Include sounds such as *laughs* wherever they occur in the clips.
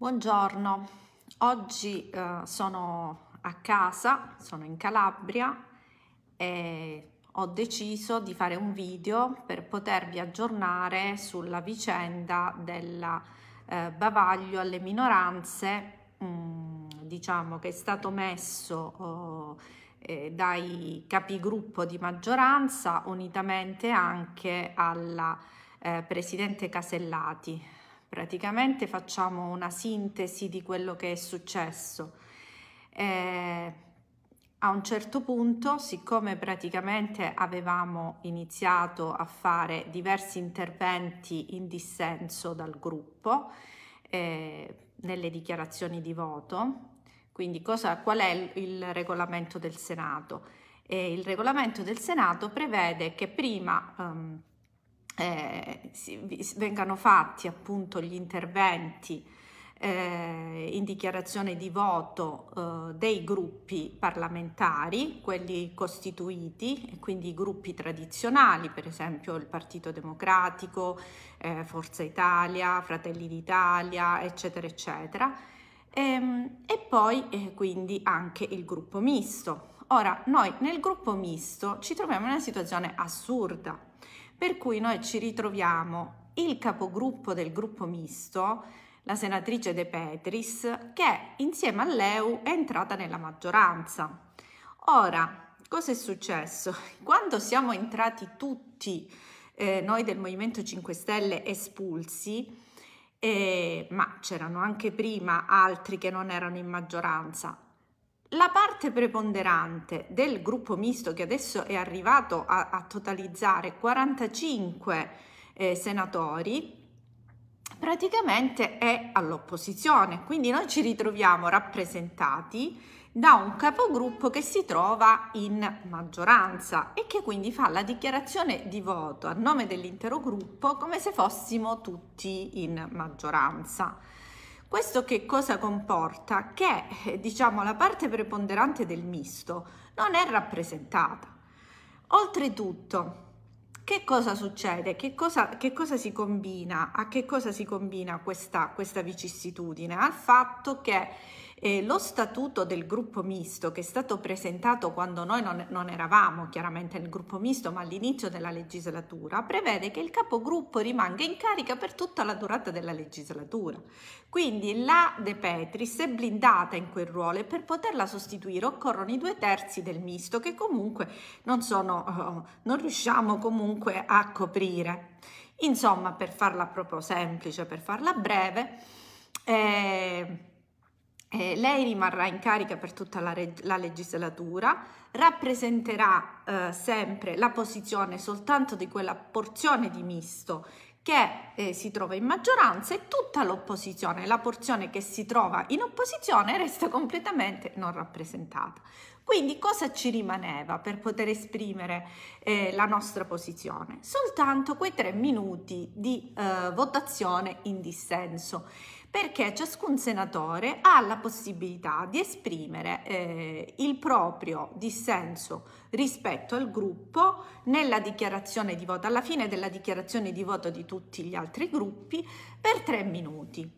Buongiorno, oggi eh, sono a casa, sono in Calabria e ho deciso di fare un video per potervi aggiornare sulla vicenda del eh, bavaglio alle minoranze, mh, mm, diciamo che è stato messo oh, eh, dai capigruppo di maggioranza unitamente anche alla eh, Presidente Casellati Praticamente facciamo una sintesi di quello che è successo. Eh, a un certo punto, siccome praticamente avevamo iniziato a fare diversi interventi in dissenso dal gruppo, eh, nelle dichiarazioni di voto, quindi cosa, qual è il regolamento del Senato? E il regolamento del Senato prevede che prima ehm, eh, si, vengano fatti appunto gli interventi eh, in dichiarazione di voto eh, dei gruppi parlamentari, quelli costituiti, e quindi i gruppi tradizionali, per esempio il Partito Democratico, eh, Forza Italia, Fratelli d'Italia, eccetera, eccetera, e, ehm, e poi eh, quindi anche il gruppo misto. Ora, noi nel gruppo misto ci troviamo in una situazione assurda, per cui noi ci ritroviamo il capogruppo del gruppo misto, la senatrice De Petris, che insieme a Leu è entrata nella maggioranza. Ora, cosa è successo? *laughs* Quando siamo entrati tutti eh, noi del Movimento 5 Stelle espulsi, eh, ma c'erano anche prima altri che non erano in maggioranza, la parte preponderante del gruppo misto che adesso è arrivato a, a totalizzare 45 eh, senatori praticamente è all'opposizione, quindi noi ci ritroviamo rappresentati da un capogruppo che si trova in maggioranza e che quindi fa la dichiarazione di voto a nome dell'intero gruppo come se fossimo tutti in maggioranza. Questo che cosa comporta? Che eh, diciamo, la parte preponderante del misto non è rappresentata. Oltretutto, che cosa succede? Che cosa, che cosa si combina? A che cosa si combina questa, questa vicissitudine? Al fatto che eh, lo statuto del gruppo misto che è stato presentato quando noi non, non eravamo chiaramente nel gruppo misto ma all'inizio della legislatura prevede che il capogruppo rimanga in carica per tutta la durata della legislatura. Quindi la De Petris è blindata in quel ruolo e per poterla sostituire occorrono i due terzi del misto che comunque non, sono, eh, non riusciamo comunque a coprire. Insomma, per farla proprio semplice, per farla breve, eh, eh, lei rimarrà in carica per tutta la, reg- la legislatura, rappresenterà eh, sempre la posizione soltanto di quella porzione di misto che eh, si trova in maggioranza e tutta l'opposizione, la porzione che si trova in opposizione resta completamente non rappresentata. Quindi cosa ci rimaneva per poter esprimere eh, la nostra posizione? Soltanto quei tre minuti di eh, votazione in dissenso perché ciascun senatore ha la possibilità di esprimere eh, il proprio dissenso rispetto al gruppo nella dichiarazione di voto, alla fine della dichiarazione di voto di tutti gli altri gruppi per tre minuti.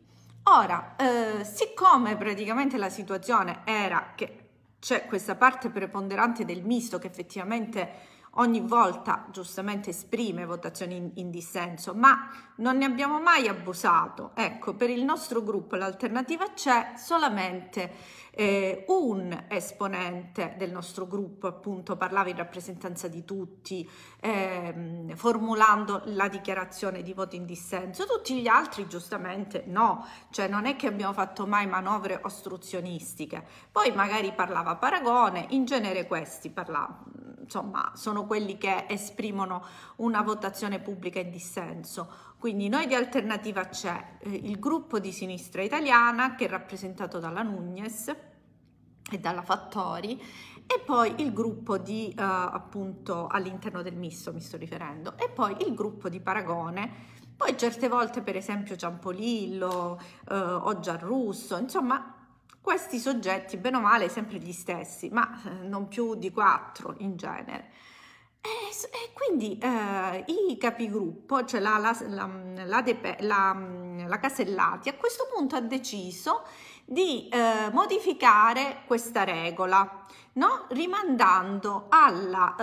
Ora, eh, siccome praticamente la situazione era che c'è questa parte preponderante del misto che effettivamente ogni volta giustamente esprime votazioni in, in, dissenso, ma non ne abbiamo mai abusato. Ecco, per il nostro gruppo l'alternativa c'è solamente eh, un esponente del nostro gruppo, appunto parlava in rappresentanza di tutti, eh, formulando la dichiarazione di voto in dissenso, tutti gli altri giustamente no, cioè non è che abbiamo fatto mai manovre ostruzionistiche. Poi magari parlava Paragone, in genere questi parlavano insomma, sono quelli che esprimono una votazione pubblica in dissenso. Quindi noi di Alternativa c'è eh, il gruppo di sinistra italiana che è rappresentato dalla Nugnes e dalla Fattori e poi il gruppo di eh, appunto all'interno del misto mi sto riferendo e poi il gruppo di Paragone poi certe volte per esempio Giampolillo eh, o Gianrusso insomma questi soggetti, bene o male, sempre gli stessi, ma eh, non più di quattro in genere. E, eh, eh, quindi eh, i capigruppo, cioè la, la, la, mm, la, Casellati, a questo punto ha deciso di eh, modificare questa regola, no? rimandando alla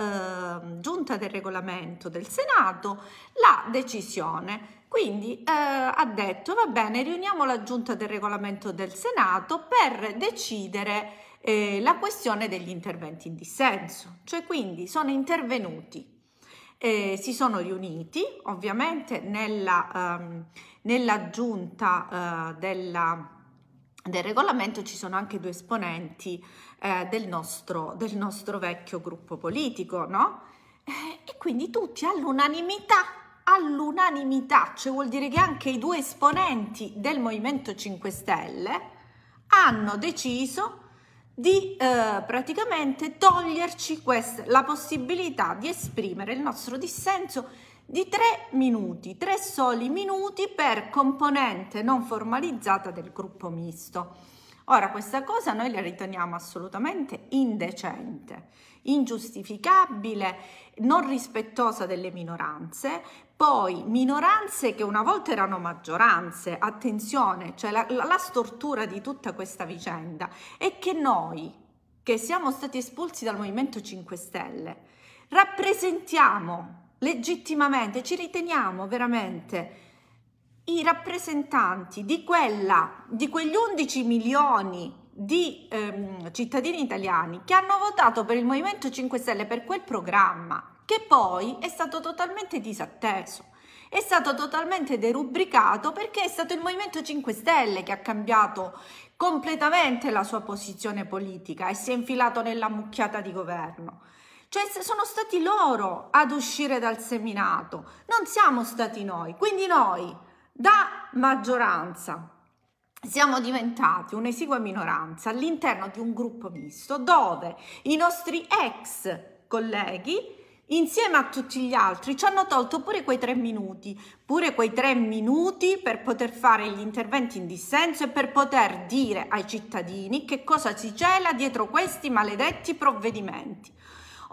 eh, giunta del regolamento del Senato la decisione quindi eh, ha detto, va bene, riuniamo la giunta del regolamento del Senato per decidere eh, la questione degli interventi in dissenso. Cioè quindi sono intervenuti eh, si sono riuniti ovviamente nella, ehm, nella giunta eh, della, del regolamento ci sono anche due esponenti eh, del, nostro, del nostro vecchio gruppo politico, no? Eh, e quindi tutti all'unanimità all'unanimità, cioè vuol dire che anche i due esponenti del Movimento 5 Stelle hanno deciso di eh, praticamente toglierci questa, la possibilità di esprimere il nostro dissenso di tre minuti, tre soli minuti per componente non formalizzata del gruppo misto. Ora, questa cosa noi la riteniamo assolutamente indecente, ingiustificabile, non rispettosa delle minoranze, poi minoranze che una volta erano maggioranze, attenzione, cioè la, la, la stortura di tutta questa vicenda è che noi, che siamo stati espulsi dal Movimento 5 Stelle, rappresentiamo legittimamente, ci riteniamo veramente i rappresentanti di, quella, di quegli 11 milioni di ehm, cittadini italiani che hanno votato per il Movimento 5 Stelle per quel programma che poi è stato totalmente disatteso. È stato totalmente derubricato perché è stato il Movimento 5 Stelle che ha cambiato completamente la sua posizione politica e si è infilato nella mucchiata di governo. Cioè sono stati loro ad uscire dal seminato, non siamo stati noi. Quindi noi, da maggioranza, siamo diventati un'esigua minoranza all'interno di un gruppo misto dove i nostri ex colleghi insieme a tutti gli altri ci hanno tolto pure quei tre minuti, pure quei tre minuti per poter fare gli interventi in dissenso e per poter dire ai cittadini che cosa si cela dietro questi maledetti provvedimenti.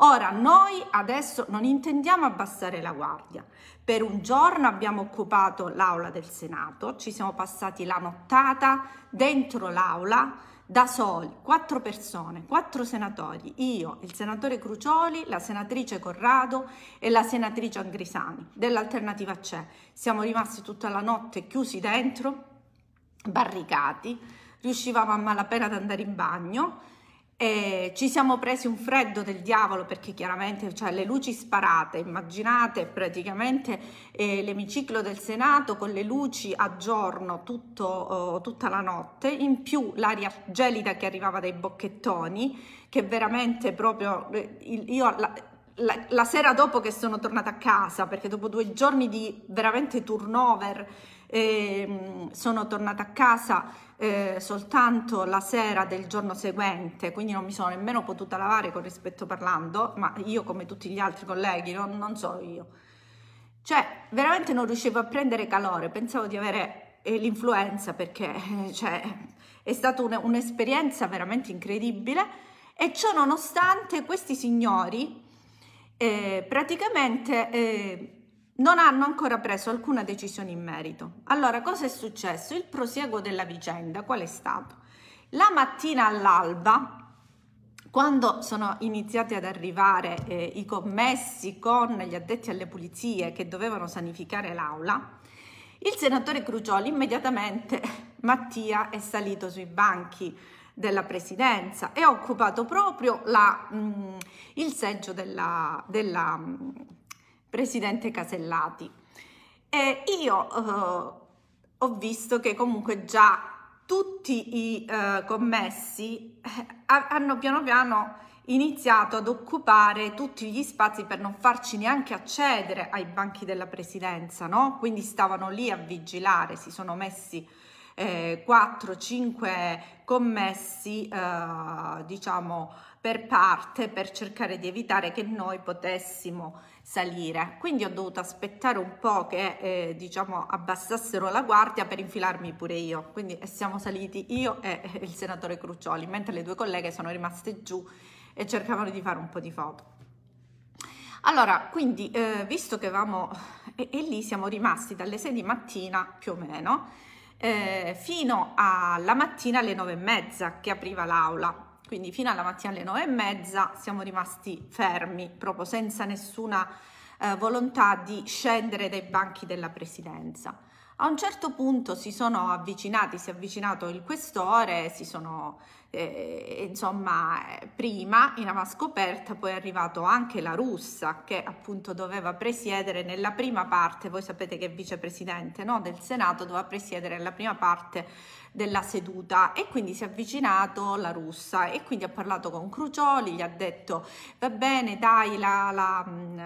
Ora, noi adesso non intendiamo abbassare la guardia. Per un giorno abbiamo occupato l'aula del Senato, ci siamo passati la nottata dentro l'aula da soli, quattro persone, quattro senatori, io, il senatore Crucioli, la senatrice Corrado e la senatrice Angrisani, dell'alternativa c'è. Siamo rimasti tutta la notte chiusi dentro, barricati, riuscivamo a malapena ad andare in bagno, e ci siamo presi un freddo del diavolo perché chiaramente cioè, le luci sparate, immaginate praticamente eh, l'emiciclo del Senato con le luci a giorno tutto, eh, tutta la notte, in più l'aria gelida che arrivava dai bocchettoni, che veramente proprio eh, io la, la, la sera dopo che sono tornata a casa, perché dopo due giorni di veramente turnover e, mm, sono tornata a casa eh, soltanto la sera del giorno seguente, quindi non mi sono nemmeno potuta lavare con rispetto parlando, ma io come tutti gli altri colleghi, non, non so io. Cioè, veramente non riuscivo a prendere calore, pensavo di avere eh, l'influenza perché eh, cioè, è stata un, un'esperienza veramente incredibile e ciò nonostante questi signori eh, praticamente eh, non hanno ancora preso alcuna decisione in merito. Allora, cosa è successo? Il prosieguo della vicenda qual è stato? La mattina all'alba, quando sono iniziati ad arrivare eh, i commessi con gli addetti alle pulizie che dovevano sanificare l'aula, il senatore Crucioli immediatamente *laughs* Mattia è salito sui banchi della presidenza e ha occupato proprio la, mh, mm, il seggio della, della mm, presidente Casellati. E io eh, ho visto che comunque già tutti i eh, commessi eh, hanno piano piano iniziato ad occupare tutti gli spazi per non farci neanche accedere ai banchi della presidenza, no? Quindi stavano lì a vigilare, si sono messi eh, 4-5 commessi, eh, diciamo, per parte per cercare di evitare che noi potessimo salire. Quindi ho dovuto aspettare un po' che eh, diciamo abbassassero la guardia per infilarmi pure io. Quindi eh, siamo saliti io e eh, il senatore Cruccioli, mentre le due colleghe sono rimaste giù e cercavano di fare un po' di foto. Allora, quindi, eh, visto che avevamo... E, e, lì siamo rimasti dalle 6 di mattina, più o meno, eh, fino alla mattina alle 9 e mezza che apriva l'aula. Quindi fino alla mattina alle nove e mezza siamo rimasti fermi, proprio senza nessuna eh, volontà di scendere dai banchi della presidenza. A un certo punto si sono avvicinati, si è avvicinato il questore, si sono eh, eh, insomma prima in ama scoperta poi è arrivato anche la russa che appunto doveva presiedere nella prima parte, voi sapete che è vicepresidente no, del Senato, doveva presiedere la prima parte della seduta e quindi si è avvicinato la russa e quindi ha parlato con Crucioli, gli ha detto va bene dai la, la, mm,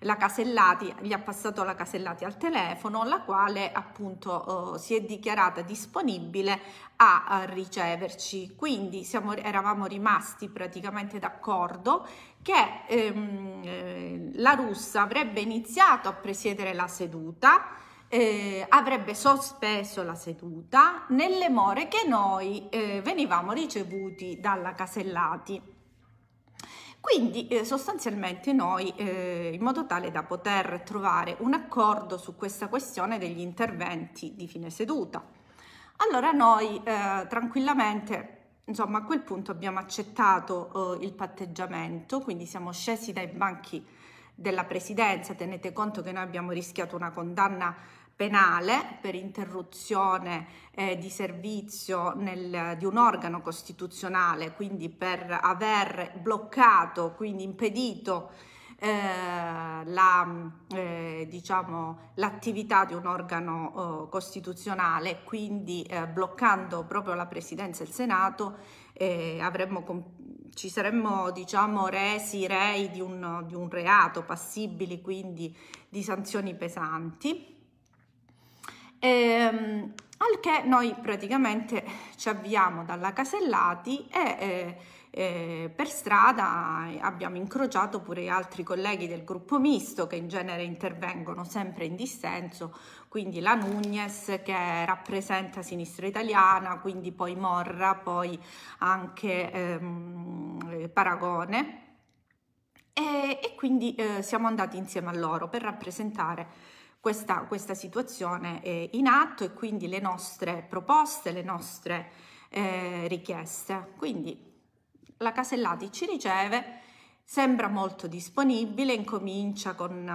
la Casellati, gli ha passato la Casellati al telefono la quale appunto eh, si è dichiarata disponibile a, riceverci. Quindi siamo, eravamo rimasti praticamente d'accordo che ehm, eh, la russa avrebbe iniziato a presiedere la seduta. Eh, avrebbe sospeso la seduta nelle more che noi eh, venivamo ricevuti dalla Casellati. Quindi eh, sostanzialmente noi, eh, in modo tale da poter trovare un accordo su questa questione degli interventi di fine seduta. Allora noi eh, tranquillamente insomma a quel punto abbiamo accettato eh, il patteggiamento, quindi siamo scesi dai banchi della presidenza, tenete conto che noi abbiamo rischiato una condanna penale per interruzione eh, di servizio nel, di un organo costituzionale, quindi per aver bloccato, quindi impedito eh, la, mm, eh, diciamo, l'attività di un organo eh, costituzionale, quindi eh, bloccando proprio la Presidenza e il Senato eh, avremmo, ci saremmo diciamo, resi rei di un, di un reato, passibili quindi di sanzioni pesanti. Ehm, al che noi praticamente ci avviamo dalla Casellati e eh, eh, per strada abbiamo incrociato pure altri colleghi del gruppo misto che in genere intervengono sempre in dissenso, quindi la Nunez che rappresenta sinistra italiana, quindi poi Morra, poi anche ehm, Paragone. E, e quindi eh, siamo andati insieme a loro per rappresentare questa, questa, situazione eh, in atto e quindi le nostre proposte, le nostre eh, richieste. Quindi la Casellati ci riceve, sembra molto disponibile, incomincia con,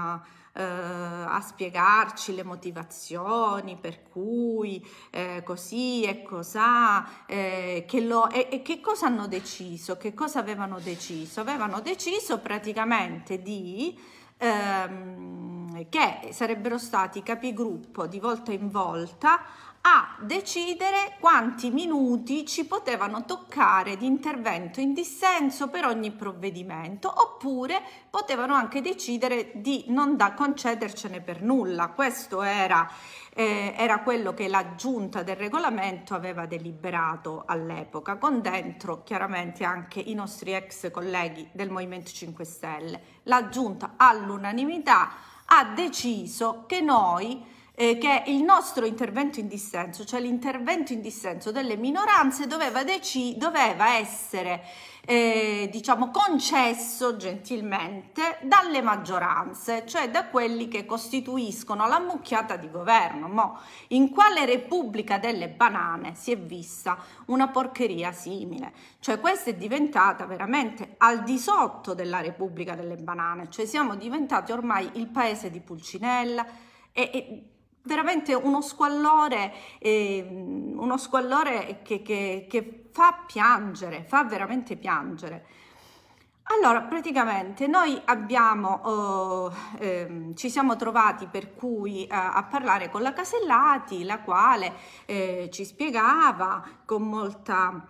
eh, a spiegarci le motivazioni per cui eh, così e cos'ha, eh, che lo, e, e che cosa hanno deciso, che cosa avevano deciso. Avevano deciso praticamente di ehm, che sarebbero stati capigruppo di volta in volta a decidere quanti minuti ci potevano toccare di intervento in dissenso per ogni provvedimento oppure potevano anche decidere di non da concedercene per nulla. Questo era, eh, era quello che la giunta del regolamento aveva deliberato all'epoca, con dentro chiaramente anche i nostri ex colleghi del Movimento 5 Stelle. La giunta all'unanimità ha deciso che noi eh, che il nostro intervento in dissenso, cioè l'intervento in dissenso delle minoranze, doveva, deci- doveva essere eh, diciamo concesso gentilmente dalle maggioranze, cioè da quelli che costituiscono la mucchiata di governo. Mo, in quale repubblica delle banane si è vista una porcheria simile? Cioè questa è diventata veramente al di sotto della repubblica delle banane, cioè siamo diventati ormai il paese di Pulcinella e, e veramente uno squallore, eh, uno squallore che, che, che fa piangere, fa veramente piangere. Allora, praticamente noi abbiamo, eh, ehm, ci siamo trovati per cui eh, a parlare con la Casellati, la quale eh, ci spiegava con molta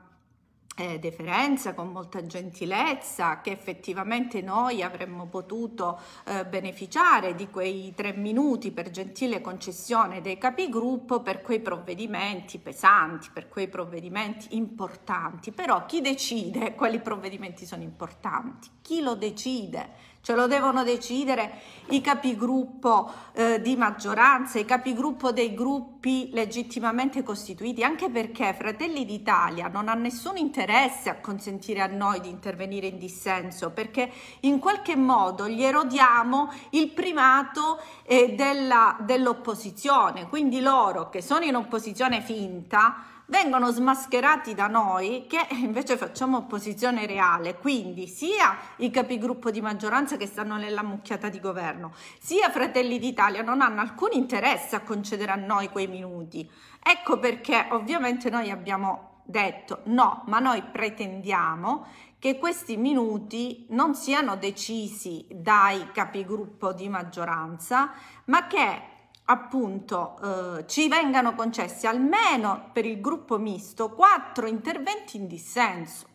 eh, deferenza, con molta gentilezza, che effettivamente noi avremmo potuto eh, beneficiare di quei tre minuti per gentile concessione dei capigruppo per quei provvedimenti pesanti, per quei provvedimenti importanti. Però chi decide quali provvedimenti sono importanti? Chi lo decide? ce lo devono decidere i capigruppo eh, di maggioranza, i capigruppo dei gruppi legittimamente costituiti, anche perché Fratelli d'Italia non ha nessun interesse a consentire a noi di intervenire in dissenso, perché in qualche modo gli erodiamo il primato eh, dell'opposizione, quindi loro che sono in opposizione finta, vengono smascherati da noi che invece facciamo opposizione reale, quindi sia i capigruppo di maggioranza che stanno nella mucchiata di governo, sia Fratelli d'Italia non hanno alcun interesse a concedere a noi quei minuti. Ecco perché ovviamente noi abbiamo detto no, ma noi pretendiamo che questi minuti non siano decisi dai capigruppo di maggioranza, ma che appunto eh, ci vengano concessi almeno per il gruppo misto quattro interventi in dissenso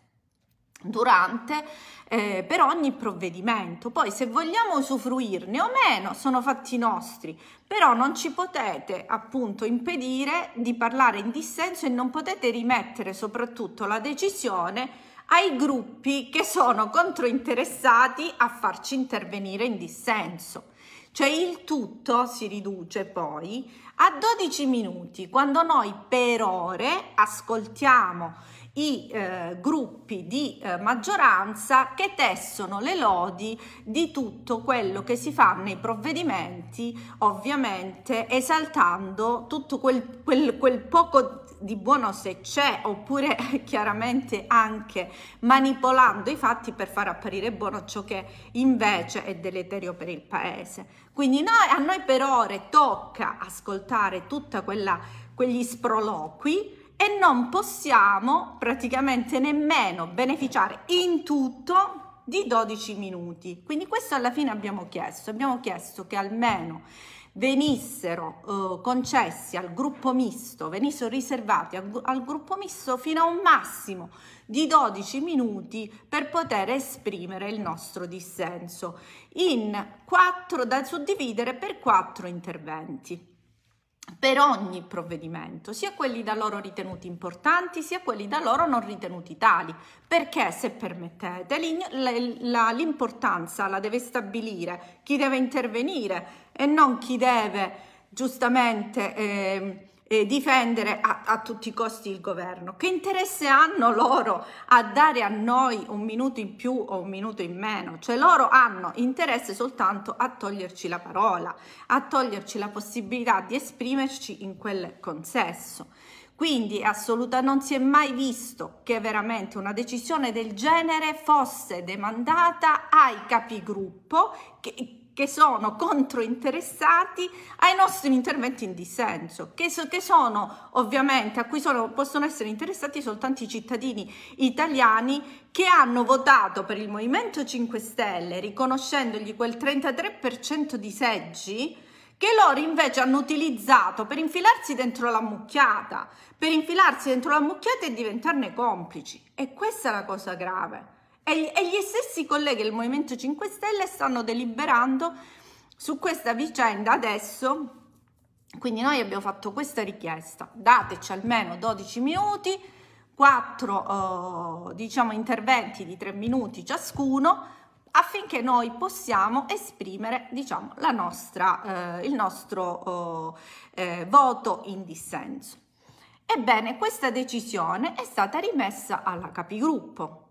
durante eh, per ogni provvedimento poi se vogliamo usufruirne o meno sono fatti nostri però non ci potete appunto impedire di parlare in dissenso e non potete rimettere soprattutto la decisione ai gruppi che sono controinteressati a farci intervenire in dissenso cioè il tutto si riduce poi a 12 minuti, quando noi per ore ascoltiamo i eh, gruppi di eh, maggioranza che tessono le lodi di tutto quello che si fa nei provvedimenti, ovviamente esaltando tutto quel, quel, quel poco di buono se c'è, oppure *laughs* chiaramente anche manipolando i fatti per far apparire buono ciò che invece è deleterio per il paese. Quindi noi, a noi per ore tocca ascoltare tutta quella quegli sproloqui e non possiamo praticamente nemmeno beneficiare in tutto di 12 minuti. Quindi questo alla fine abbiamo chiesto, abbiamo chiesto che almeno venissero eh, concessi al gruppo misto, venissero riservati al, al gruppo misto fino a un massimo di 12 minuti per poter esprimere il nostro dissenso, in quattro, da suddividere per quattro interventi per ogni provvedimento, sia quelli da loro ritenuti importanti, sia quelli da loro non ritenuti tali, perché se permettete l'importanza la deve stabilire chi deve intervenire e non chi deve giustamente eh, eh, difendere a, a, tutti i costi il governo. Che interesse hanno loro a dare a noi un minuto in più o un minuto in meno? Cioè loro hanno interesse soltanto a toglierci la parola, a toglierci la possibilità di esprimerci in quel consesso. Quindi assoluta, non si è mai visto che veramente una decisione del genere fosse demandata ai capigruppo che, che sono controinteressati ai nostri interventi in dissenso, che, so, che sono ovviamente a cui sono, possono essere interessati soltanto i cittadini italiani che hanno votato per il Movimento 5 Stelle riconoscendogli quel 33% di seggi che loro invece hanno utilizzato per infilarsi dentro la mucchiata, per infilarsi dentro la mucchiata e diventarne complici. E questa è la cosa grave. E, e gli stessi colleghi del Movimento 5 Stelle stanno deliberando su questa vicenda adesso. Quindi noi abbiamo fatto questa richiesta, dateci almeno 12 minuti, 4 eh, diciamo, interventi di 3 minuti ciascuno affinché noi possiamo esprimere diciamo, nostra, eh, il nostro eh, eh, voto in dissenso. Ebbene, questa decisione è stata rimessa alla capigruppo,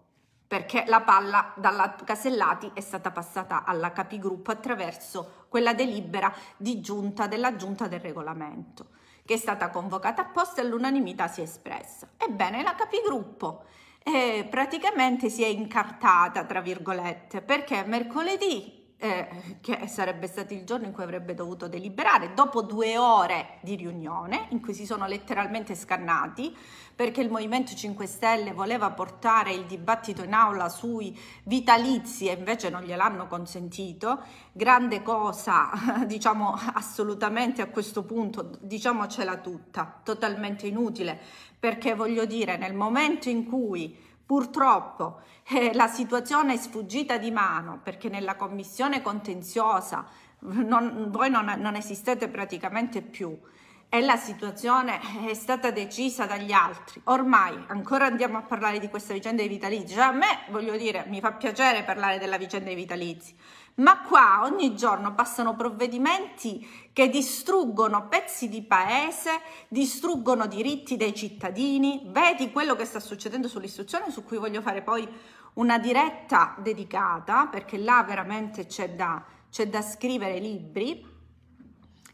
perché la palla dalla Casellati è stata passata alla capigruppo attraverso quella delibera di giunta della giunta del regolamento che è stata convocata apposta e all'unanimità si è espressa. Ebbene, la capigruppo eh, praticamente si è incartata, tra virgolette, perché mercoledì eh, che sarebbe stato il giorno in cui avrebbe dovuto deliberare, dopo due ore di riunione in cui si sono letteralmente scannati perché il Movimento 5 Stelle voleva portare il dibattito in aula sui vitalizi e invece non gliel'hanno consentito, grande cosa, *laughs* diciamo assolutamente a questo punto, diciamocela tutta, totalmente inutile, perché voglio dire nel momento in cui Purtroppo eh, la situazione è sfuggita di mano perché nella commissione contenziosa non, voi non, non esistete praticamente più e la situazione è stata decisa dagli altri. Ormai ancora andiamo a parlare di questa vicenda dei vitalizi. Cioè, a me, voglio dire, mi fa piacere parlare della vicenda dei vitalizi ma qua ogni giorno passano provvedimenti che distruggono pezzi di paese, distruggono diritti dei cittadini. Vedi quello che sta succedendo sull'istruzione, su cui voglio fare poi una diretta dedicata, perché là veramente c'è da, c'è da scrivere libri.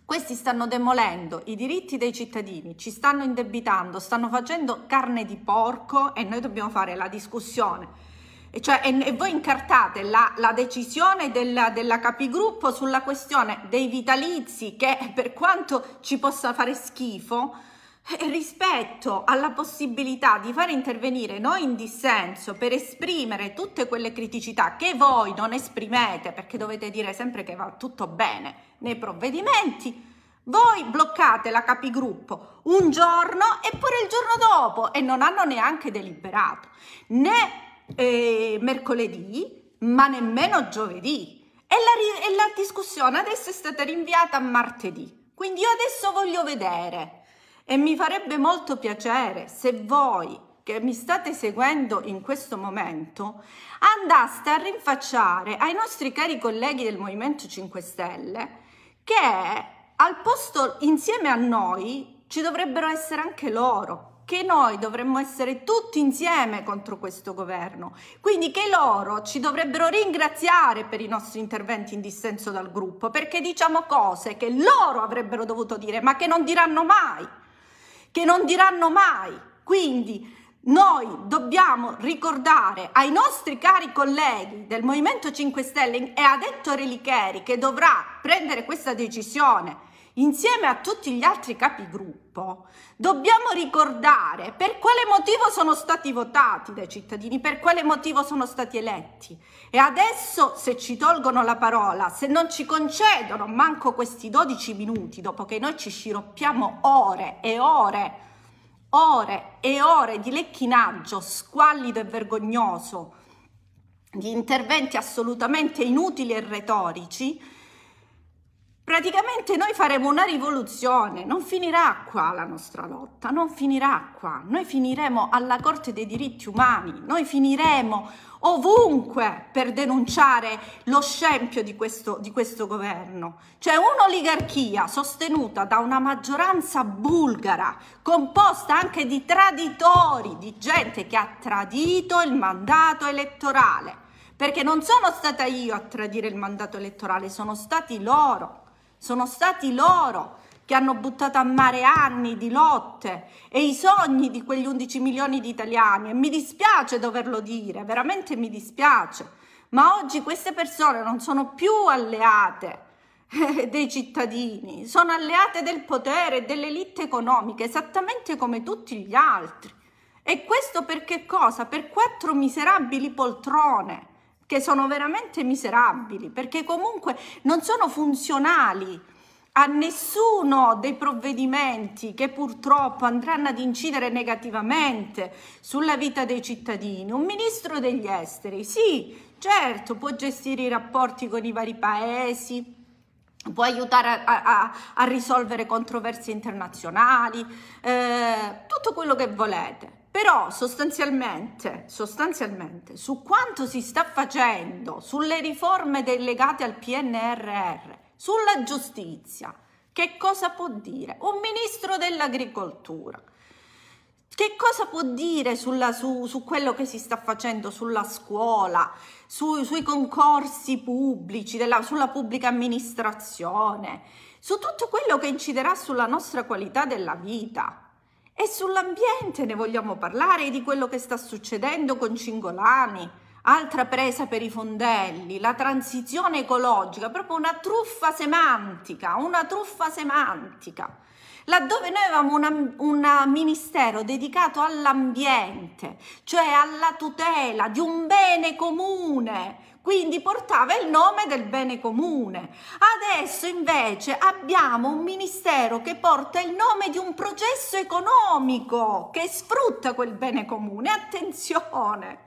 Questi stanno demolendo i diritti dei cittadini, ci stanno indebitando, stanno facendo carne di porco e noi dobbiamo fare la discussione cioè, e, e voi incartate la, la decisione della, della, capigruppo sulla questione dei vitalizi che per quanto ci possa fare schifo eh, rispetto alla possibilità di far intervenire noi in dissenso per esprimere tutte quelle criticità che voi non esprimete perché dovete dire sempre che va tutto bene nei provvedimenti, voi bloccate la capigruppo un giorno e pure il giorno dopo e non hanno neanche deliberato né eh, mercoledì, ma nemmeno giovedì. E la, e la discussione adesso è stata rinviata a martedì. Quindi io adesso voglio vedere e mi farebbe molto piacere se voi che mi state seguendo in questo momento andaste a rinfacciare ai nostri cari colleghi del Movimento 5 Stelle che al posto insieme a noi ci dovrebbero essere anche loro che noi dovremmo essere tutti insieme contro questo governo, quindi che loro ci dovrebbero ringraziare per i nostri interventi in dissenso dal gruppo, perché diciamo cose che loro avrebbero dovuto dire, ma che non diranno mai, che non diranno mai. Quindi noi dobbiamo ricordare ai nostri cari colleghi del Movimento 5 Stelle e ha detto Relicheri che dovrà prendere questa decisione insieme a tutti gli altri capigruppo, dobbiamo ricordare per quale motivo sono stati votati dai cittadini, per quale motivo sono stati eletti. E adesso se ci tolgono la parola, se non ci concedono manco questi 12 minuti, dopo che noi ci sciroppiamo ore e ore, ore e ore di lecchinaggio squallido e vergognoso, di interventi assolutamente inutili e retorici, Praticamente noi faremo una rivoluzione, non finirà qua la nostra lotta, non finirà qua, noi finiremo alla Corte dei diritti umani, noi finiremo ovunque per denunciare lo scempio di questo, di questo governo. C'è un'oligarchia sostenuta da una maggioranza bulgara, composta anche di traditori, di gente che ha tradito il mandato elettorale, perché non sono stata io a tradire il mandato elettorale, sono stati loro sono stati loro che hanno buttato a mare anni di lotte e i sogni di quegli 11 milioni di italiani e mi dispiace doverlo dire, veramente mi dispiace, ma oggi queste persone non sono più alleate eh, dei cittadini, sono alleate del potere e dell'elite economica, esattamente come tutti gli altri. E questo per cosa? Per quattro miserabili poltrone che sono veramente miserabili, perché comunque non sono funzionali a nessuno dei provvedimenti che purtroppo andranno ad incidere negativamente sulla vita dei cittadini. Un ministro degli esteri, sì, certo, può gestire i rapporti con i vari paesi, può aiutare a, a, a risolvere controversie internazionali, eh, tutto quello che volete. Però sostanzialmente, sostanzialmente su quanto si sta facendo, sulle riforme legate al PNRR, sulla giustizia, che cosa può dire un ministro dell'agricoltura? Che cosa può dire sulla, su, su, quello che si sta facendo sulla scuola, su, sui concorsi pubblici, della, sulla pubblica amministrazione, su tutto quello che inciderà sulla nostra qualità della vita? E sull'ambiente ne vogliamo parlare di quello che sta succedendo con Cingolani, altra presa per i fondelli, la transizione ecologica, proprio una truffa semantica, una truffa semantica. Laddove noi avevamo un ministero dedicato all'ambiente, cioè alla tutela di un bene comune, quindi portava il nome del bene comune. Adesso invece abbiamo un ministero che porta il nome di un processo economico che sfrutta quel bene comune. Attenzione,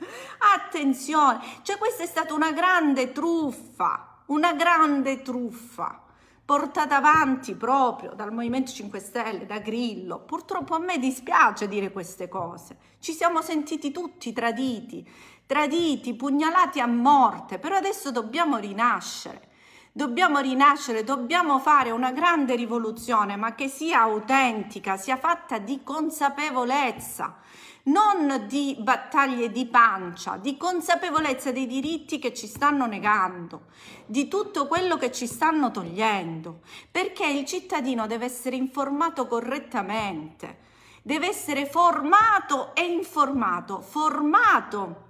attenzione, cioè questa è stata una grande truffa, una grande truffa portata avanti proprio dal Movimento 5 Stelle, da Grillo. Purtroppo a me dispiace dire queste cose. Ci siamo sentiti tutti traditi traditi, pugnalati a morte, però adesso dobbiamo rinascere. Dobbiamo rinascere, dobbiamo fare una grande rivoluzione, ma che sia autentica, sia fatta di consapevolezza, non di battaglie di pancia, di consapevolezza dei diritti che ci stanno negando, di tutto quello che ci stanno togliendo, perché il cittadino deve essere informato correttamente, deve essere formato e informato, formato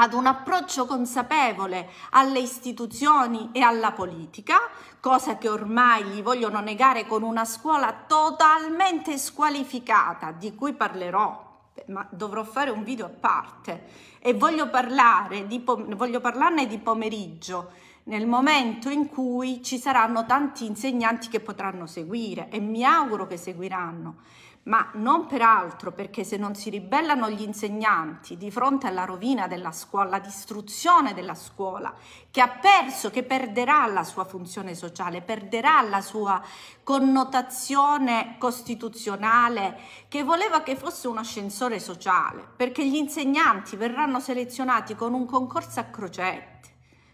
ad un approccio consapevole alle istituzioni e alla politica, cosa che ormai gli vogliono negare con una scuola totalmente squalificata, di cui parlerò ma dovrò fare un video a parte e voglio, parlare di, voglio parlarne di pomeriggio nel momento in cui ci saranno tanti insegnanti che potranno seguire e mi auguro che seguiranno ma non per altro perché se non si ribellano gli insegnanti di fronte alla rovina della scuola, alla distruzione della scuola, che ha perso, che perderà la sua funzione sociale, perderà la sua connotazione costituzionale che voleva che fosse un ascensore sociale, perché gli insegnanti verranno selezionati con un concorso a crocette,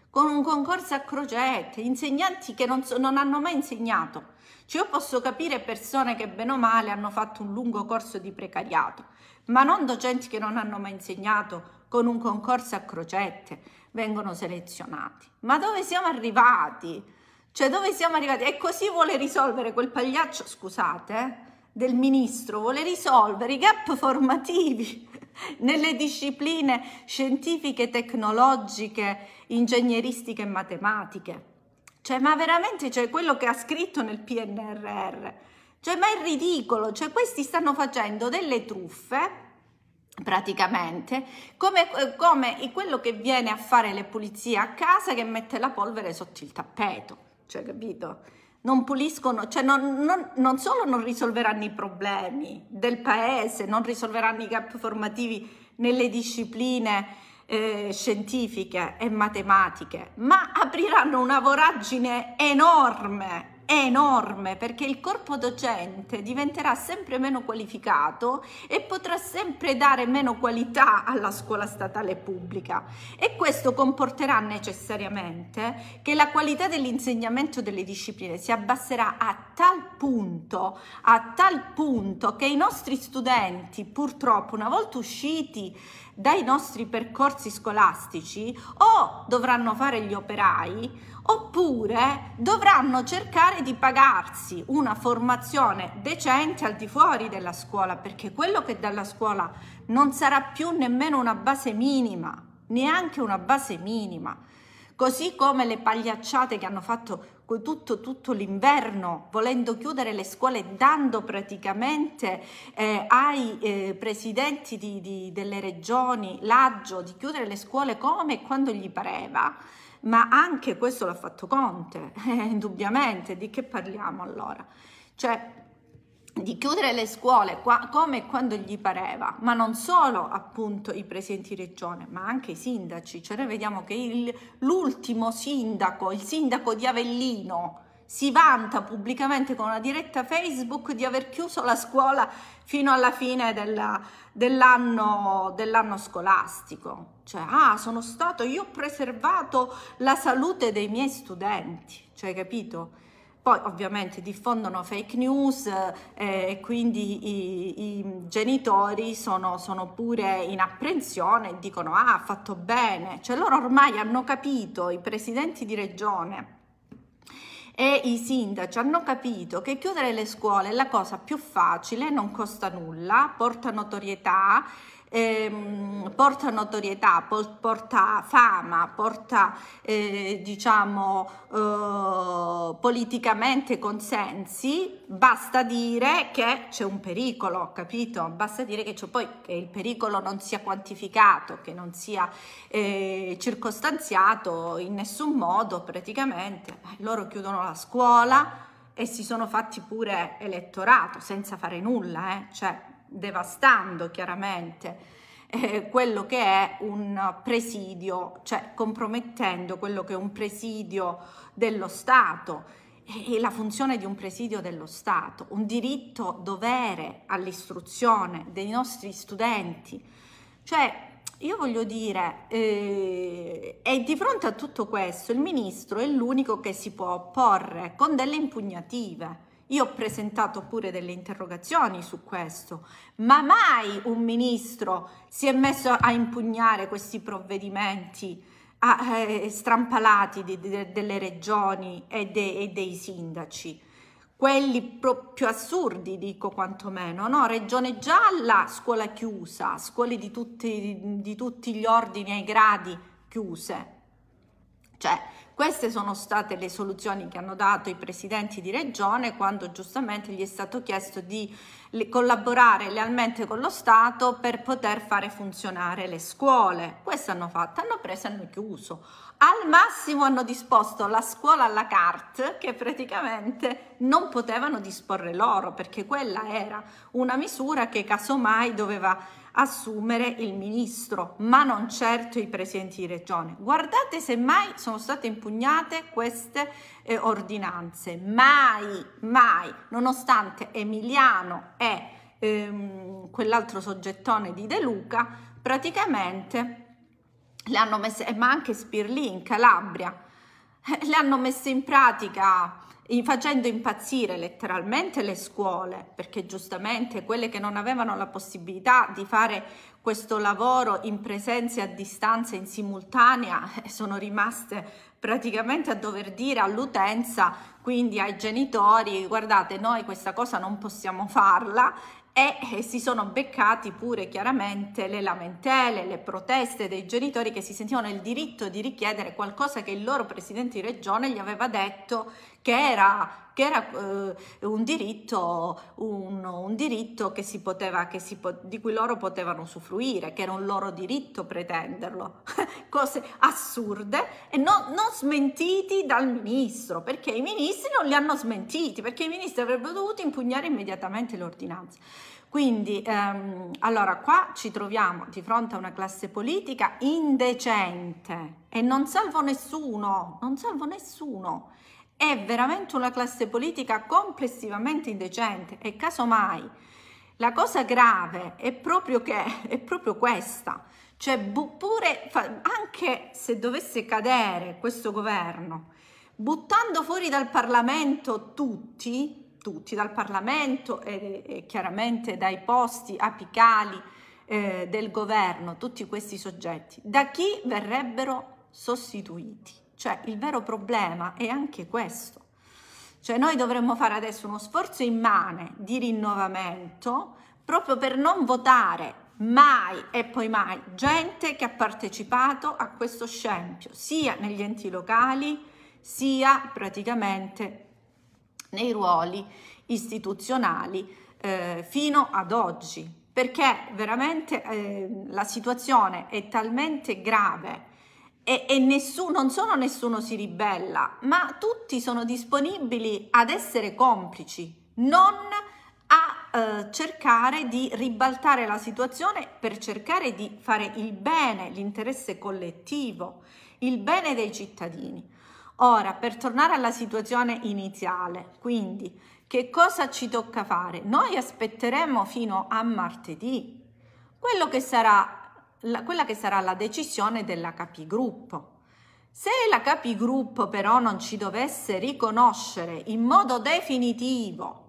con un concorso a crocette, insegnanti che non, so, non hanno mai insegnato cioè io posso capire persone che bene o male hanno fatto un lungo corso di precariato, ma non docenti che non hanno mai insegnato con un concorso a crocette vengono selezionati. Ma dove siamo arrivati? Cioè dove siamo arrivati? E così vuole risolvere quel pagliaccio, scusate, eh, del ministro, vuole risolvere i gap formativi *laughs* nelle discipline scientifiche, tecnologiche, ingegneristiche e matematiche. Cioè, ma veramente c'è cioè, quello che ha scritto nel PNRR. Cioè, ma è ridicolo, cioè questi stanno facendo delle truffe praticamente come, come quello che viene a fare le pulizie a casa che mette la polvere sotto il tappeto, cioè capito? non puliscono, cioè non, non, non, solo non risolveranno i problemi del paese, non risolveranno i gap formativi nelle discipline eh, scientifiche e matematiche, ma apriranno una voragine enorme enorme perché il corpo docente diventerà sempre meno qualificato e potrà sempre dare meno qualità alla scuola statale pubblica e questo comporterà necessariamente che la qualità dell'insegnamento delle discipline si abbasserà a tal punto, a tal punto che i nostri studenti purtroppo una volta usciti dai nostri percorsi scolastici o dovranno fare gli operai oppure dovranno cercare di pagarsi una formazione decente al di fuori della scuola perché quello che dalla scuola non sarà più nemmeno una base minima, neanche una base minima così come le pagliacciate che hanno fatto tutto, tutto l'inverno, volendo chiudere le scuole, dando praticamente eh, ai eh, presidenti di, di, delle regioni l'aggio di chiudere le scuole come e quando gli pareva. Ma anche questo l'ha fatto Conte, *laughs* eh, indubbiamente, di che parliamo allora? Cioè, di chiudere le scuole qua, come e quando gli pareva, ma non solo appunto i presidenti regione, ma anche i sindaci. Cioè noi vediamo che il, l'ultimo sindaco, il sindaco di Avellino, si vanta pubblicamente con una diretta Facebook di aver chiuso la scuola fino alla fine della, dell'anno, dell'anno scolastico. Cioè, ah, sono stato, io ho preservato la salute dei miei studenti, cioè capito? Poi ovviamente diffondono fake news eh, e quindi i, i genitori sono, sono, pure in apprensione e dicono ah ha fatto bene, cioè loro ormai hanno capito, i presidenti di regione e i sindaci hanno capito che chiudere le scuole è la cosa più facile, non costa nulla, porta notorietà, ehm, porta notorietà, porta fama, porta eh, diciamo eh, politicamente consensi, basta dire che c'è un pericolo, capito? Basta dire che c'è poi che il pericolo non sia quantificato, che non sia eh, circostanziato in nessun modo praticamente. Eh, loro chiudono la scuola e si sono fatti pure elettorato senza fare nulla, eh? cioè devastando chiaramente eh, quello che è un presidio, cioè compromettendo quello che è un presidio dello Stato e la funzione di un presidio dello Stato, un diritto dovere all'istruzione dei nostri studenti. Cioè, io voglio dire, eh, e di fronte a tutto questo il ministro è l'unico che si può opporre con delle impugnative. Io ho presentato pure delle interrogazioni su questo, ma mai un ministro si è messo a impugnare questi provvedimenti a, eh, strampalati di, de, delle regioni e, de, e, dei sindaci. Quelli pro, più assurdi, dico quantomeno, no? Regione gialla, scuola chiusa, scuole di tutti, di tutti gli ordini ai gradi chiuse. Cioè, queste sono state le soluzioni che hanno dato i presidenti di regione quando giustamente gli è stato chiesto di collaborare lealmente con lo Stato per poter fare funzionare le scuole. Questo hanno fatto, hanno preso e hanno chiuso. Al massimo hanno disposto la scuola alla carte che praticamente non potevano disporre loro perché quella era una misura che casomai doveva assumere il ministro, ma non certo i presidenti di regione. Guardate se mai sono state impugnate queste eh, ordinanze, mai, mai, nonostante Emiliano e ehm, quell'altro soggettone di De Luca praticamente le hanno messe, eh, ma anche Spirlì in Calabria, eh, le hanno messe in pratica facendo impazzire letteralmente le scuole, perché giustamente quelle che non avevano la possibilità di fare questo lavoro in presenza e a distanza in simultanea *laughs* eh, sono rimaste praticamente a dover dire all'utenza, quindi ai genitori, guardate noi questa cosa non possiamo farla e eh, si sono beccati pure chiaramente le lamentele, le proteste dei genitori che si sentivano il diritto di richiedere qualcosa che il loro presidente di regione gli aveva detto che era, che era eh, un, diritto, un, un diritto che si poteva, che si po- di cui loro potevano usufruire, che era un loro diritto pretenderlo. *laughs* Cose assurde e non, non smentiti dal ministro, perché i ministri non li hanno smentiti, perché i ministri avrebbero dovuto impugnare immediatamente l'ordinanza. Quindi, ehm, allora, qua ci troviamo di fronte a una classe politica indecente e non salvo nessuno, non salvo nessuno è veramente una classe politica complessivamente indecente e casomai la cosa grave è proprio, che, è proprio questa, cioè pure, anche se dovesse cadere questo governo, buttando fuori dal Parlamento tutti, tutti dal Parlamento e, e chiaramente dai posti apicali eh, del governo, tutti questi soggetti, da chi verrebbero sostituiti? Cioè il vero problema è anche questo. Cioè noi dovremmo fare adesso uno sforzo immane di rinnovamento proprio per non votare mai e poi mai gente che ha partecipato a questo scempio, sia negli enti locali, sia praticamente nei ruoli istituzionali eh, fino ad oggi, perché veramente eh, la situazione è talmente grave e, e nessuno, non solo nessuno si ribella, ma tutti sono disponibili ad essere complici, non a eh, cercare di ribaltare la situazione per cercare di fare il bene, l'interesse collettivo, il bene dei cittadini. Ora, per tornare alla situazione iniziale, quindi che cosa ci tocca fare? Noi aspetteremo fino a martedì quello che sarà la, quella che sarà la decisione della capigruppo. Se la capigruppo però non ci dovesse riconoscere in modo definitivo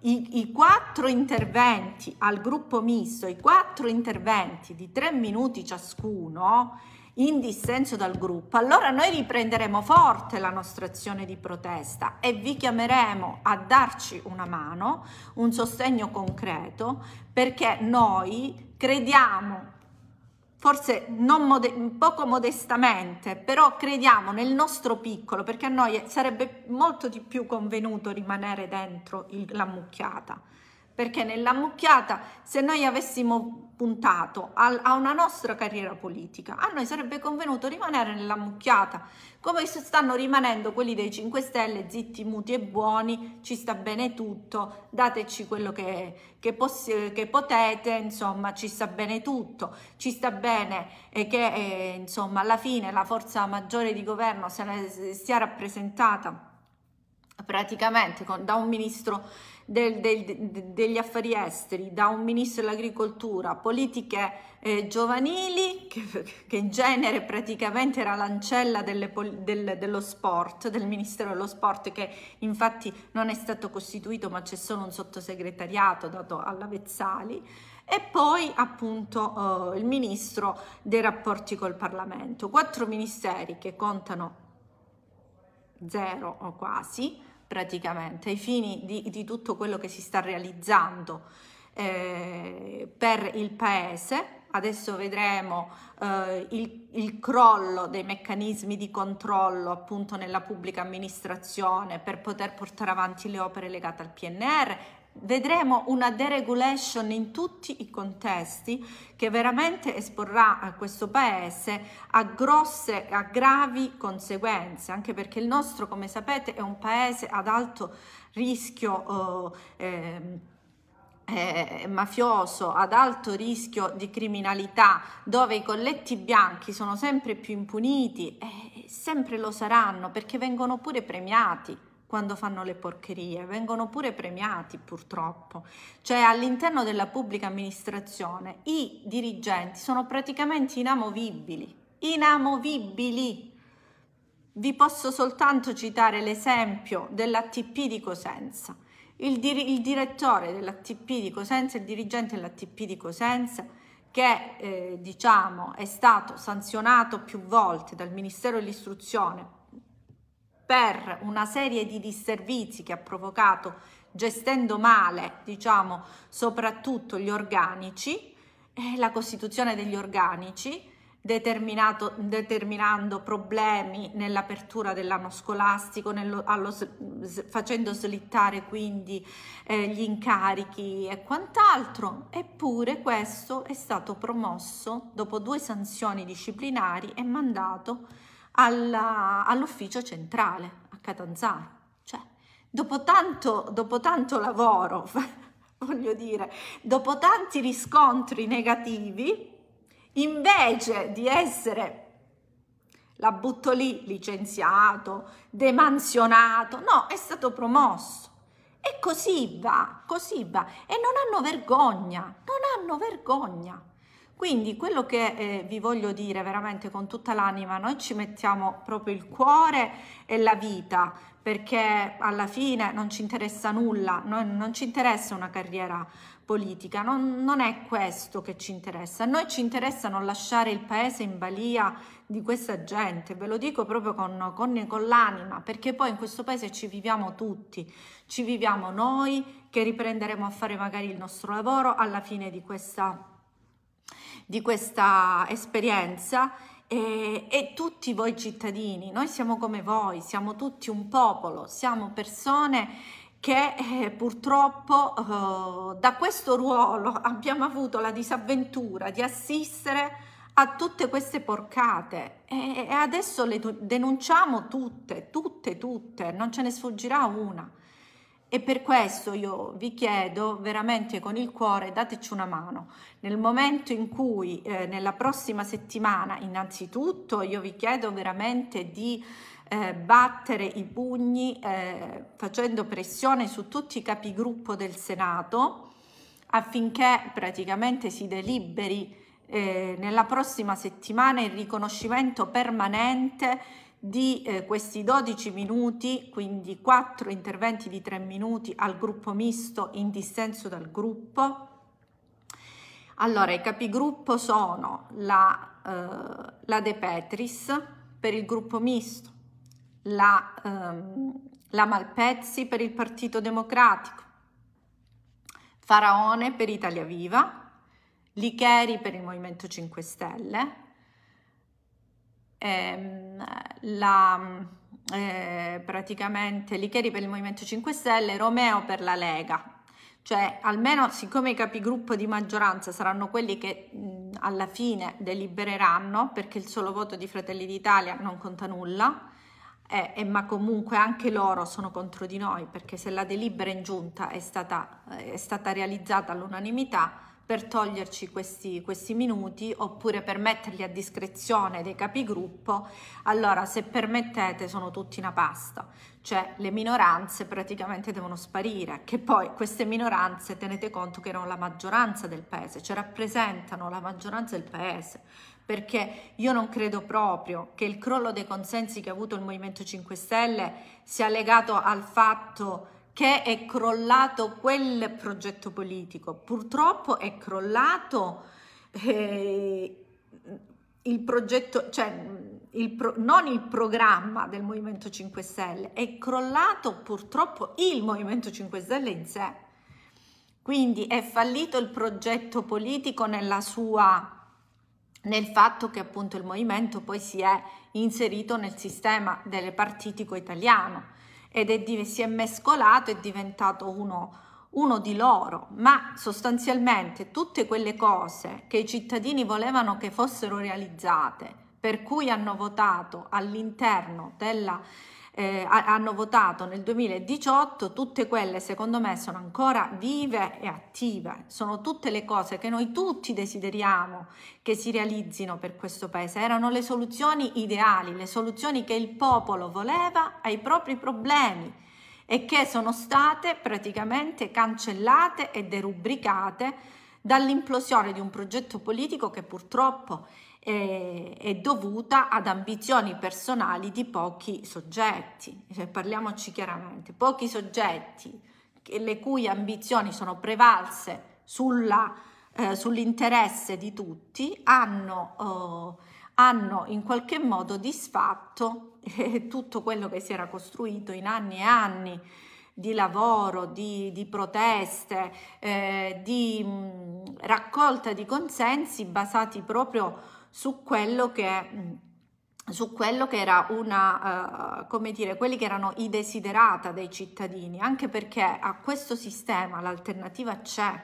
i, i, quattro interventi al gruppo misto, i quattro interventi di tre minuti ciascuno in dissenso dal gruppo, allora noi riprenderemo forte la nostra azione di protesta e vi chiameremo a darci una mano, un sostegno concreto, perché noi crediamo forse mode- poco modestamente, però crediamo nel nostro piccolo, perché a noi sarebbe molto di più convenuto rimanere dentro il, la mucchiata perché nella nell'ammucchiata se noi avessimo puntato al, a una nostra carriera politica a noi sarebbe convenuto rimanere nella nell'ammucchiata come stanno rimanendo quelli dei 5 Stelle zitti, muti e buoni ci sta bene tutto dateci quello che, che, poss- che potete insomma ci sta bene tutto ci sta bene e eh, che eh, insomma alla fine la forza maggiore di governo se ne sia rappresentata praticamente con, da un ministro del, del, degli affari esteri, da un ministro dell'agricoltura, politiche eh, giovanili, che, che, in genere praticamente era l'ancella delle, del, dello sport, del ministero dello sport, che infatti non è stato costituito ma c'è solo un sottosegretariato dato alla Vezzali e poi appunto eh, il ministro dei rapporti col Parlamento. Quattro ministeri che contano zero o quasi, praticamente ai fini di, di tutto quello che si sta realizzando eh, per il paese. Adesso vedremo eh, il, il, crollo dei meccanismi di controllo appunto nella pubblica amministrazione per poter portare avanti le opere legate al PNR Vedremo una deregulation in tutti i contesti che veramente esporrà questo paese a grosse, a gravi conseguenze, anche perché il nostro, come sapete, è un paese ad alto rischio eh, ehm, eh, mafioso ad alto rischio di criminalità, dove i colletti bianchi sono sempre più impuniti e sempre lo saranno perché vengono pure premiati quando fanno le porcherie, vengono pure premiati purtroppo. Cioè all'interno della pubblica amministrazione i dirigenti sono praticamente inamovibili, inamovibili. Vi posso soltanto citare l'esempio dell'ATP di Cosenza. Il, dir- il direttore dell'ATP di Cosenza, il dirigente dell'ATP di Cosenza, che eh, diciamo è stato sanzionato più volte dal Ministero dell'Istruzione per una serie di disservizi che ha provocato gestendo male, diciamo, soprattutto gli organici e eh, la costituzione degli organici, determinando problemi nell'apertura dell'anno scolastico, nello, allo, facendo slittare quindi eh, gli incarichi e quant'altro. Eppure questo è stato promosso dopo due sanzioni disciplinari e mandato alla, all'ufficio centrale a Catanzaro. Cioè, dopo tanto, dopo tanto lavoro, *laughs* voglio dire, dopo tanti riscontri negativi, invece di essere la butto lì, licenziato, demansionato, no, è stato promosso. E così va, così va. E non hanno vergogna, non hanno vergogna. Quindi quello che eh, vi voglio dire veramente con tutta l'anima, noi ci mettiamo proprio il cuore e la vita, perché alla fine non ci interessa nulla, non, non ci interessa una carriera politica, non, non, è questo che ci interessa. A noi ci interessa non lasciare il paese in balia di questa gente, ve lo dico proprio con, con, con l'anima, perché poi in questo paese ci viviamo tutti, ci viviamo noi che riprenderemo a fare magari il nostro lavoro alla fine di questa di questa esperienza e, e, tutti voi cittadini, noi siamo come voi, siamo tutti un popolo, siamo persone che eh, purtroppo eh, da questo ruolo *laughs* abbiamo avuto la disavventura di assistere a tutte queste porcate e, e adesso le denunciamo tutte, tutte, tutte, non ce ne sfuggirà una. E per questo io vi chiedo veramente con il cuore dateci una mano. Nel momento in cui eh, nella prossima settimana, innanzitutto, io vi chiedo veramente di eh, battere i pugni eh, facendo pressione su tutti i capigruppo del Senato affinché praticamente si deliberi eh, nella prossima settimana il riconoscimento permanente di eh, questi 12 minuti, quindi 4 interventi di 3 minuti al gruppo misto in dissenso dal gruppo. Allora, i capigruppo sono la, eh, la De Petris per il gruppo misto, la, ehm, la Malpezzi per il Partito Democratico, Faraone per Italia Viva, Licheri per il Movimento 5 Stelle, ehm, la, eh, praticamente Licheri per il Movimento 5 Stelle, Romeo per la Lega. Cioè, almeno siccome i capigruppo di maggioranza saranno quelli che mh, alla fine delibereranno, perché il solo voto di Fratelli d'Italia non conta nulla, eh, eh, ma comunque anche loro sono contro di noi, perché se la delibera in giunta è stata, è stata realizzata all'unanimità, per toglierci questi, questi, minuti oppure per metterli a discrezione dei capigruppo, allora se permettete sono tutti una pasta, cioè le minoranze praticamente devono sparire, che poi queste minoranze tenete conto che erano la maggioranza del paese, cioè rappresentano la maggioranza del paese, perché io non credo proprio che il crollo dei consensi che ha avuto il Movimento 5 Stelle sia legato al fatto che è crollato quel progetto politico. Purtroppo è crollato eh, il progetto, cioè il pro, non il programma del Movimento 5 Stelle, è crollato purtroppo il Movimento 5 Stelle in sé. Quindi è fallito il progetto politico sua, nel fatto che appunto il movimento poi si è inserito nel sistema delle partitico italiano ed è di, si è mescolato, è diventato uno, uno di loro, ma sostanzialmente tutte quelle cose che i cittadini volevano che fossero realizzate, per cui hanno votato all'interno della eh, hanno votato nel 2018, tutte quelle secondo me sono ancora vive e attive, sono tutte le cose che noi tutti desideriamo che si realizzino per questo paese, erano le soluzioni ideali, le soluzioni che il popolo voleva ai propri problemi e che sono state praticamente cancellate e derubricate dall'implosione di un progetto politico che purtroppo eh, è dovuta ad ambizioni personali di pochi soggetti, cioè, parliamoci chiaramente, pochi soggetti che, le cui ambizioni sono prevalse sulla, eh, sull'interesse di tutti hanno, eh, hanno in qualche modo disfatto eh, tutto quello che si era costruito in anni e anni di lavoro, di, di proteste, eh, di mh, mm, raccolta di consensi basati proprio su quello che mm, su quello che era una, uh, come dire, quelli che erano i desiderata dei cittadini, anche perché a questo sistema l'alternativa c'è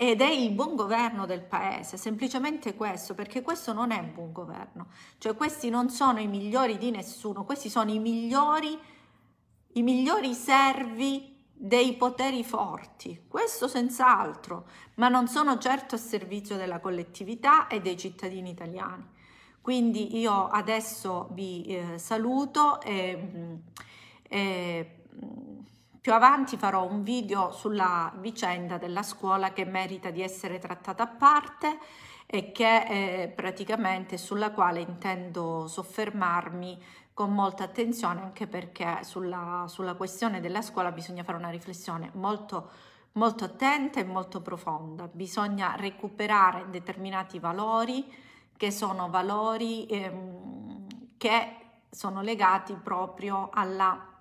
ed è il buon governo del paese, semplicemente questo, perché questo non è un buon governo, cioè questi non sono i migliori di nessuno, questi sono i migliori, i migliori servi dei poteri forti, questo senz'altro, ma non sono certo a servizio della collettività e dei cittadini italiani. Quindi io adesso vi eh, saluto e, mm, e, mm, più avanti farò un video sulla vicenda della scuola che merita di essere trattata a parte e che eh, praticamente sulla quale intendo soffermarmi con molta attenzione anche perché sulla, sulla questione della scuola bisogna fare una riflessione molto, molto attenta e molto profonda. Bisogna recuperare determinati valori che sono valori ehm, che sono legati proprio alla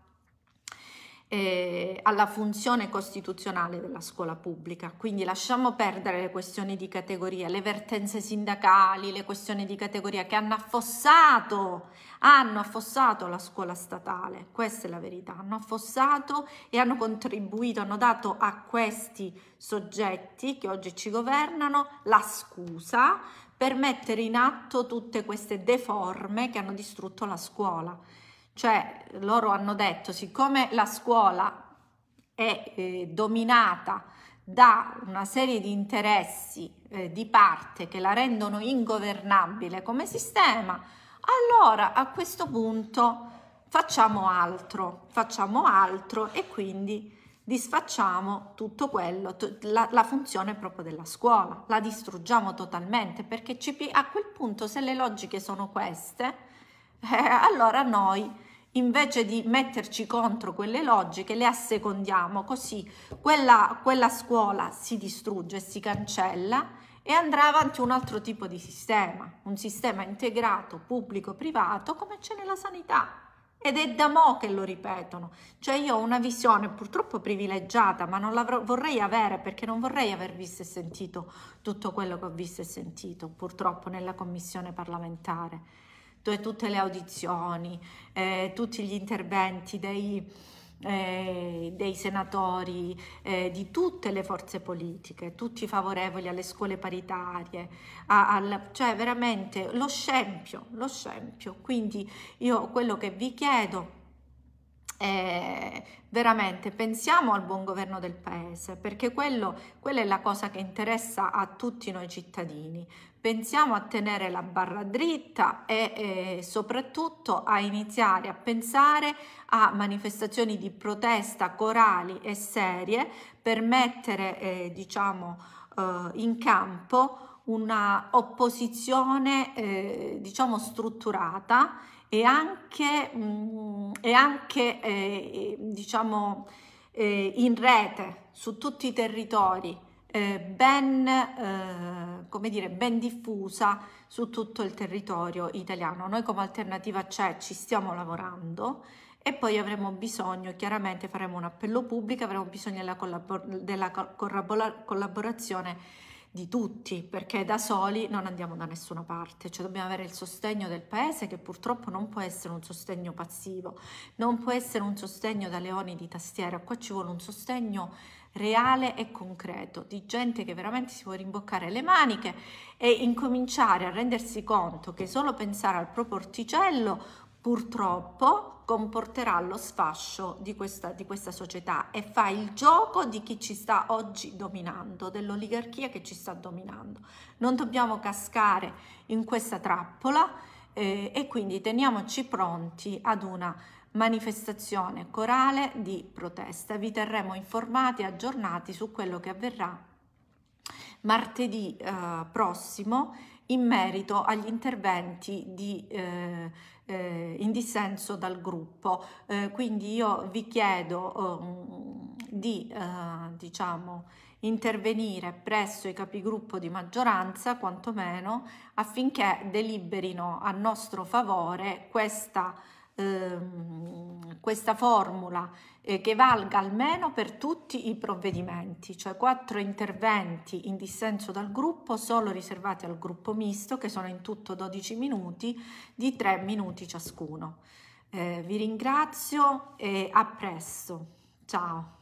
eh, alla funzione costituzionale della scuola pubblica. Quindi lasciamo perdere le questioni di categoria, le vertenze sindacali, le questioni di categoria che hanno affossato, hanno affossato la scuola statale. Questa è la verità, hanno affossato e hanno contribuito, hanno dato a questi soggetti che oggi ci governano la scusa per mettere in atto tutte queste deforme che hanno distrutto la scuola. Cioè loro hanno detto siccome la scuola è eh, dominata da una serie di interessi eh, di parte che la rendono ingovernabile come sistema, allora a questo punto facciamo altro, facciamo altro e quindi disfacciamo tutto quello, la, la, funzione proprio della scuola, la distruggiamo totalmente perché a quel punto se le logiche sono queste, eh, allora noi invece di metterci contro quelle logiche, le assecondiamo, così quella, quella scuola si distrugge, si cancella e andrà avanti un altro tipo di sistema, un sistema integrato pubblico-privato come c'è nella sanità. Ed è da mo' che lo ripetono, cioè io ho una visione purtroppo privilegiata, ma non la vorrei avere perché non vorrei aver visto e sentito tutto quello che ho visto e sentito purtroppo nella commissione parlamentare dove tutte le audizioni, eh, tutti gli interventi dei, eh, dei senatori, eh, di tutte le forze politiche, tutti favorevoli alle scuole paritarie, a, al, cioè veramente lo scempio, lo scempio. Quindi io quello che vi chiedo è veramente pensiamo al buon governo del paese perché quello, quella è la cosa che interessa a tutti noi cittadini pensiamo a tenere la barra dritta e eh, soprattutto a iniziare a pensare a manifestazioni di protesta corali e serie per mettere eh, diciamo eh, in campo una opposizione eh, diciamo strutturata e anche, mh, mm, e anche eh, diciamo eh, in rete su tutti i territori eh, ben, eh, come dire, ben diffusa su tutto il territorio italiano. Noi come alternativa c'è, ci stiamo lavorando e poi avremo bisogno, chiaramente faremo un appello pubblico, avremo bisogno della, collabor- della corrabor- collaborazione di tutti, perché da soli non andiamo da nessuna parte, cioè dobbiamo avere il sostegno del paese che purtroppo non può essere un sostegno passivo, non può essere un sostegno da leoni di tastiera, qua ci vuole un sostegno reale e concreto, di gente che veramente si può rimboccare le maniche e incominciare a rendersi conto che solo pensare al proprio orticello purtroppo comporterà lo sfascio di questa, di questa, società e fa il gioco di chi ci sta oggi dominando, dell'oligarchia che ci sta dominando. Non dobbiamo cascare in questa trappola eh, e quindi teniamoci pronti ad una manifestazione corale di protesta. Vi terremo informati e aggiornati su quello che avverrà martedì eh, prossimo in merito agli interventi di, eh, eh, in dissenso dal gruppo. Eh, quindi io vi chiedo ehm, di eh, diciamo, intervenire presso i capigruppo di maggioranza, quantomeno, affinché deliberino a nostro favore questa Ehm, questa formula eh, che valga almeno per tutti i provvedimenti, cioè quattro interventi in dissenso dal gruppo solo riservati al gruppo misto che sono in tutto 12 minuti di 3 minuti ciascuno. Eh, vi ringrazio e a presto. Ciao.